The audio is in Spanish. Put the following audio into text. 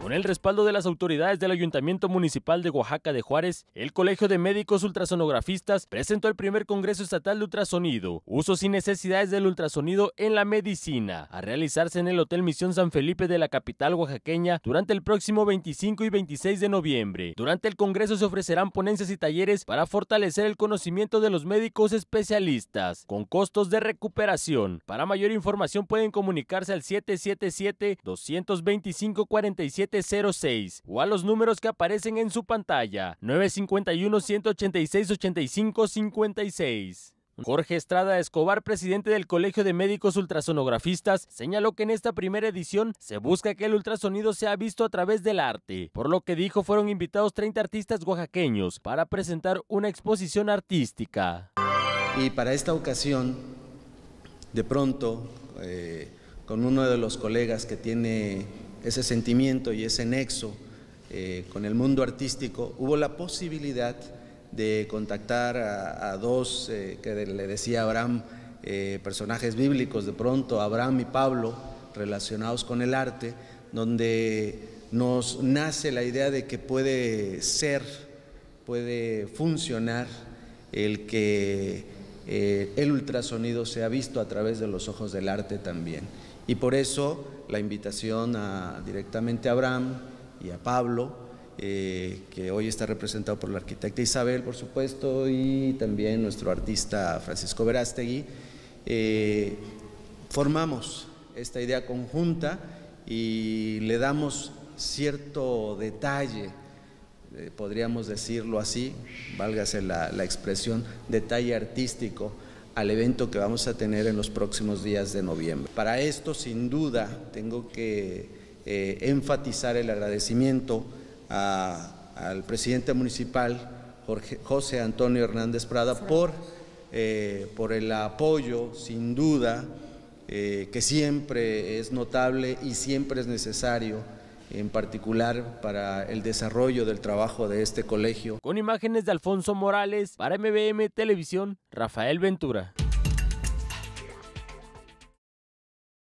Con el respaldo de las autoridades del Ayuntamiento Municipal de Oaxaca de Juárez, el Colegio de Médicos Ultrasonografistas presentó el primer Congreso Estatal de Ultrasonido, Usos y Necesidades del Ultrasonido en la Medicina, a realizarse en el Hotel Misión San Felipe de la capital oaxaqueña durante el próximo 25 y 26 de noviembre. Durante el Congreso se ofrecerán ponencias y talleres para fortalecer el conocimiento de los médicos especialistas, con costos de recuperación. Para mayor información pueden comunicarse al 777 225 47 06 o a los números que aparecen en su pantalla 951 186 85 Jorge Estrada Escobar, presidente del Colegio de Médicos Ultrasonografistas, señaló que en esta primera edición se busca que el ultrasonido sea visto a través del arte, por lo que dijo fueron invitados 30 artistas oaxaqueños para presentar una exposición artística. Y para esta ocasión, de pronto, eh, con uno de los colegas que tiene ese sentimiento y ese nexo eh, con el mundo artístico, hubo la posibilidad de contactar a, dos, eh, que le decía Abraham, eh, personajes bíblicos de pronto, Abraham y Pablo, relacionados con el arte, donde nos nace la idea de que puede ser, puede funcionar el que eh, el ultrasonido se ha visto a través de los ojos del arte también. Y por eso la invitación a, directamente a Abraham y a Pablo, eh, que hoy está representado por la arquitecta Isabel, por supuesto, y también nuestro artista Francisco Verástegui, eh, formamos esta idea conjunta y le damos cierto detalle eh, podríamos decirlo así, válgase la, expresión, detalle artístico al evento que vamos a tener en los próximos días de noviembre. Para esto, sin duda, tengo que eh, enfatizar el agradecimiento al presidente municipal, Jorge, José Antonio Hernández Prada, eh, por, el apoyo, sin duda, que siempre es notable y siempre es necesario en particular para el desarrollo del trabajo de este colegio. Con imágenes de Alfonso Morales, para MBM Televisión, Rafael Ventura.